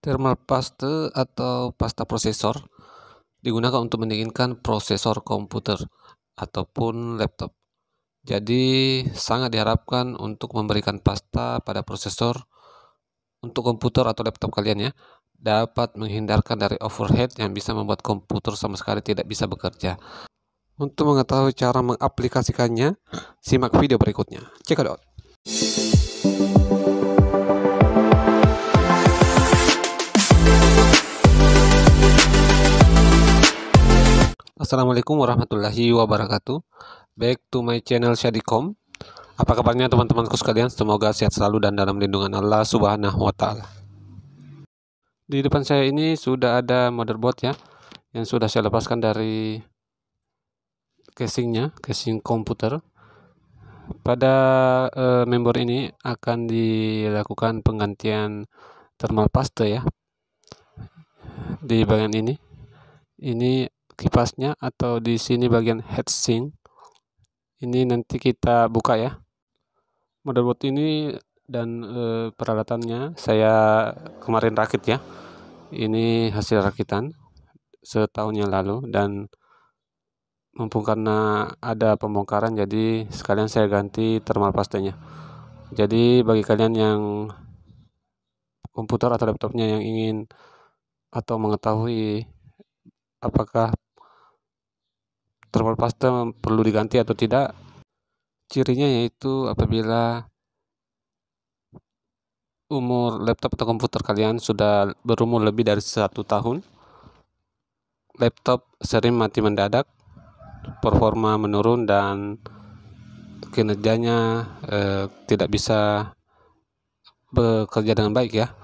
Thermal paste atau pasta prosesor digunakan untuk mendinginkan prosesor komputer ataupun laptop. Jadi sangat diharapkan untuk memberikan pasta pada prosesor untuk komputer atau laptop kalian ya dapat menghindarkan dari overhead yang bisa membuat komputer sama sekali tidak bisa bekerja. Untuk mengetahui cara mengaplikasikannya, simak video berikutnya. Check out. Assalamualaikum warahmatullahi wabarakatuh Back to my channel Syadikom Apa kabarnya teman-temanku sekalian Semoga sehat selalu dan dalam lindungan Allah subhanahu wa ta'ala Di depan saya ini sudah ada motherboard ya Yang sudah saya lepaskan dari casingnya Casing komputer Pada uh, member ini akan dilakukan penggantian thermal paste ya Di bagian ini ini kipasnya atau di sini bagian heatsink ini nanti kita buka ya motherboard ini dan e, peralatannya saya kemarin rakit ya ini hasil rakitan setahun yang lalu dan mumpung karena ada pembongkaran jadi sekalian saya ganti thermal pastenya jadi bagi kalian yang komputer atau laptopnya yang ingin atau mengetahui apakah Thermal pasta perlu diganti atau tidak? Cirinya yaitu apabila umur laptop atau komputer kalian sudah berumur lebih dari satu tahun, laptop sering mati mendadak, performa menurun dan kinerjanya eh, tidak bisa bekerja dengan baik ya.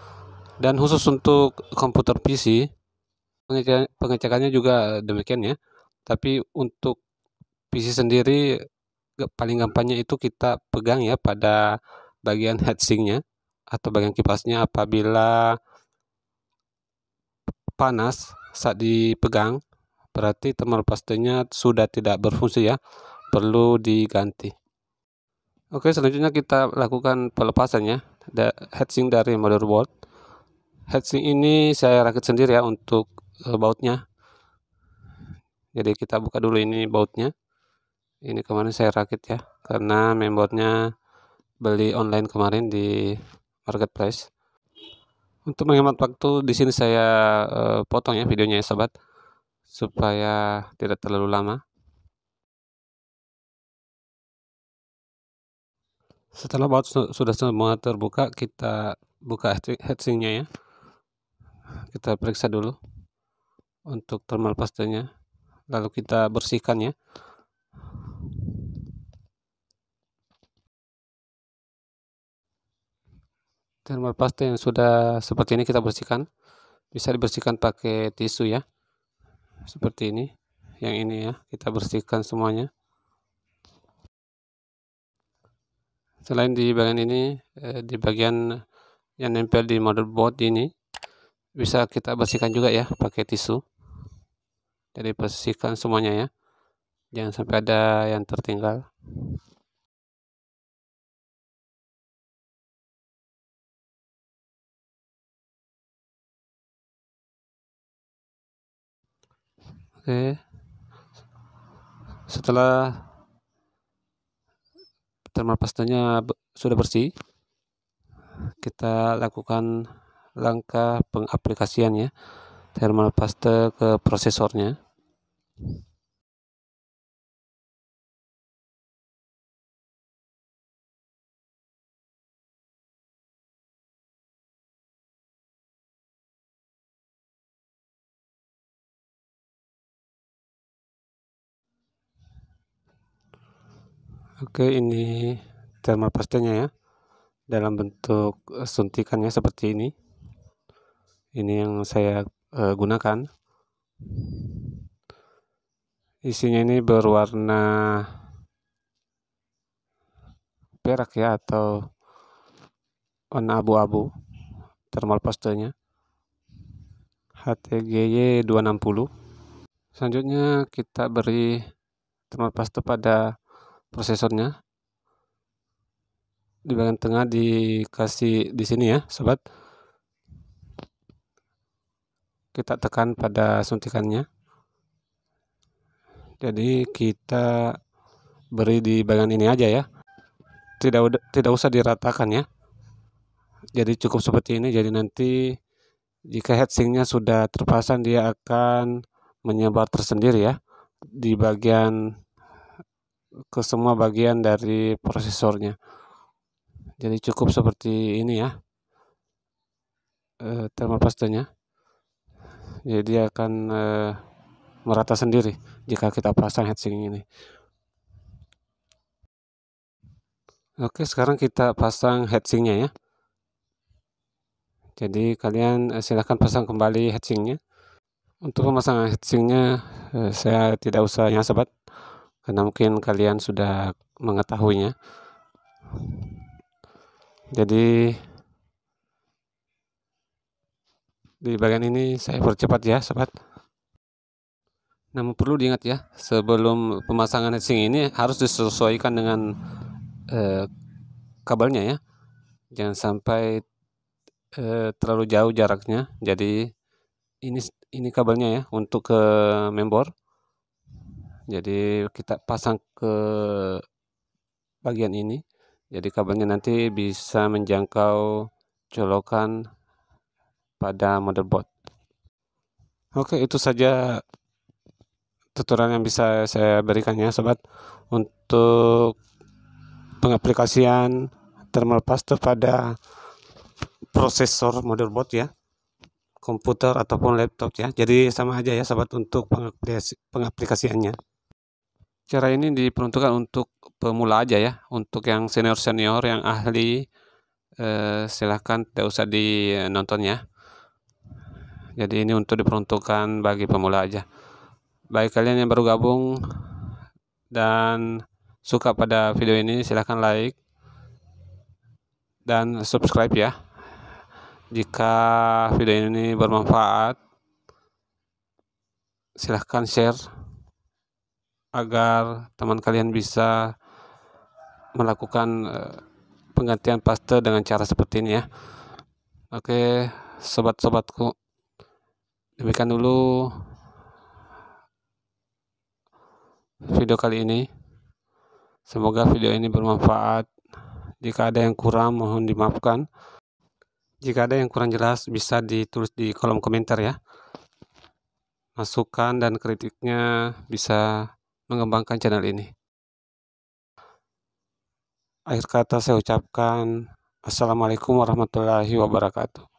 Dan khusus untuk komputer PC, pengecekannya juga demikian ya tapi untuk PC sendiri paling gampangnya itu kita pegang ya pada bagian heatsinknya atau bagian kipasnya apabila panas saat dipegang berarti thermal pastenya sudah tidak berfungsi ya perlu diganti oke selanjutnya kita lakukan pelepasannya heatsink dari motherboard heatsink ini saya rakit sendiri ya untuk e, bautnya jadi kita buka dulu ini bautnya ini kemarin saya rakit ya karena membotnya beli online kemarin di marketplace untuk menghemat waktu di sini saya uh, potong ya videonya ya sobat supaya tidak terlalu lama setelah baut sudah semua terbuka kita buka heatsinknya ya kita periksa dulu untuk thermal pastenya lalu kita bersihkan ya thermal paste yang sudah seperti ini kita bersihkan bisa dibersihkan pakai tisu ya seperti ini yang ini ya kita bersihkan semuanya selain di bagian ini eh, di bagian yang nempel di motherboard ini bisa kita bersihkan juga ya pakai tisu jadi bersihkan semuanya ya jangan sampai ada yang tertinggal Oke. Setelah thermal pastanya sudah bersih, kita lakukan langkah pengaplikasiannya thermal paste ke prosesornya. Oke ini thermal paste-nya ya dalam bentuk eh, suntikannya seperti ini ini yang saya uh, gunakan isinya ini berwarna perak ya atau warna abu-abu thermal postenya HTGY 260 selanjutnya kita beri thermal paste pada prosesornya di bagian tengah dikasih di sini ya sobat kita tekan pada suntikannya jadi kita beri di bagian ini aja ya tidak tidak usah diratakan ya jadi cukup seperti ini jadi nanti jika headsingnya sudah terpasang dia akan menyebar tersendiri ya di bagian ke semua bagian dari prosesornya jadi cukup seperti ini ya e, eh, termopastenya jadi akan e, merata sendiri jika kita pasang headsinking ini. Oke, sekarang kita pasang headsinknya ya. Jadi kalian eh, silahkan pasang kembali headsinknya. Untuk pemasangan headsinknya eh, saya tidak usah ya sobat, karena mungkin kalian sudah mengetahuinya. Jadi di bagian ini saya percepat ya sobat. Namun perlu diingat ya, sebelum pemasangan heatsink ini harus disesuaikan dengan eh, kabelnya ya. Jangan sampai eh, terlalu jauh jaraknya. Jadi ini ini kabelnya ya untuk ke membor. Jadi kita pasang ke bagian ini. Jadi kabelnya nanti bisa menjangkau colokan pada motherboard. Oke, itu saja tutorial yang bisa saya berikan ya sobat untuk pengaplikasian thermal paste pada prosesor motherboard ya komputer ataupun laptop ya jadi sama aja ya sobat untuk pengaplikasi, pengaplikasiannya cara ini diperuntukkan untuk pemula aja ya untuk yang senior-senior yang ahli eh, silahkan tidak usah eh, nonton ya jadi ini untuk diperuntukkan bagi pemula aja Baik kalian yang baru gabung dan suka pada video ini silahkan like dan subscribe ya jika video ini bermanfaat silahkan share agar teman kalian bisa melakukan eh, penggantian paste dengan cara seperti ini ya oke sobat-sobatku demikian dulu video kali ini. Semoga video ini bermanfaat. Jika ada yang kurang, mohon dimaafkan. Jika ada yang kurang jelas, bisa ditulis di kolom komentar ya. Masukan dan kritiknya bisa mengembangkan channel ini. Akhir kata saya ucapkan Assalamualaikum warahmatullahi wabarakatuh.